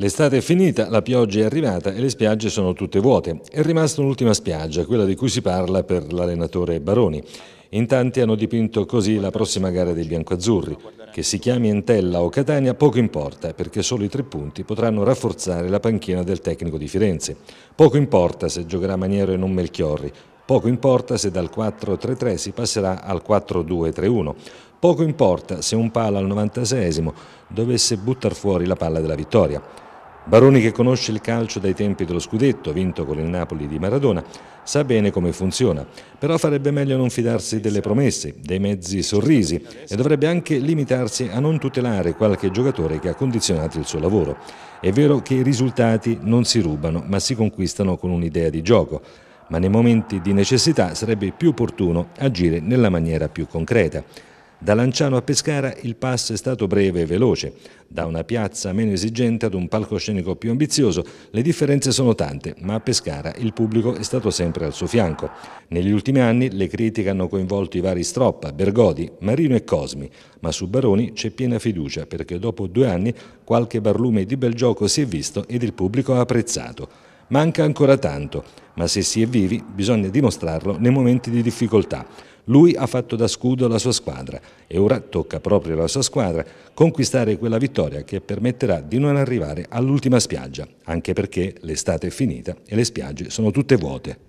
L'estate è finita, la pioggia è arrivata e le spiagge sono tutte vuote. È rimasta un'ultima spiaggia, quella di cui si parla per l'allenatore Baroni. In tanti hanno dipinto così la prossima gara dei biancoazzurri. Che si chiami Entella o Catania poco importa perché solo i tre punti potranno rafforzare la panchina del tecnico di Firenze. Poco importa se giocherà Maniero e non Melchiorri. Poco importa se dal 4-3-3 si passerà al 4-2-3-1. Poco importa se un palo al 96 dovesse buttare fuori la palla della vittoria. Baroni che conosce il calcio dai tempi dello scudetto vinto con il Napoli di Maradona sa bene come funziona, però farebbe meglio non fidarsi delle promesse, dei mezzi sorrisi e dovrebbe anche limitarsi a non tutelare qualche giocatore che ha condizionato il suo lavoro. È vero che i risultati non si rubano ma si conquistano con un'idea di gioco, ma nei momenti di necessità sarebbe più opportuno agire nella maniera più concreta. Da Lanciano a Pescara il passo è stato breve e veloce. Da una piazza meno esigente ad un palcoscenico più ambizioso le differenze sono tante, ma a Pescara il pubblico è stato sempre al suo fianco. Negli ultimi anni le critiche hanno coinvolto i vari Stroppa, Bergodi, Marino e Cosmi, ma su Baroni c'è piena fiducia perché dopo due anni qualche barlume di bel gioco si è visto ed il pubblico ha apprezzato. Manca ancora tanto, ma se si è vivi bisogna dimostrarlo nei momenti di difficoltà. Lui ha fatto da scudo alla sua squadra e ora tocca proprio alla sua squadra conquistare quella vittoria che permetterà di non arrivare all'ultima spiaggia, anche perché l'estate è finita e le spiagge sono tutte vuote.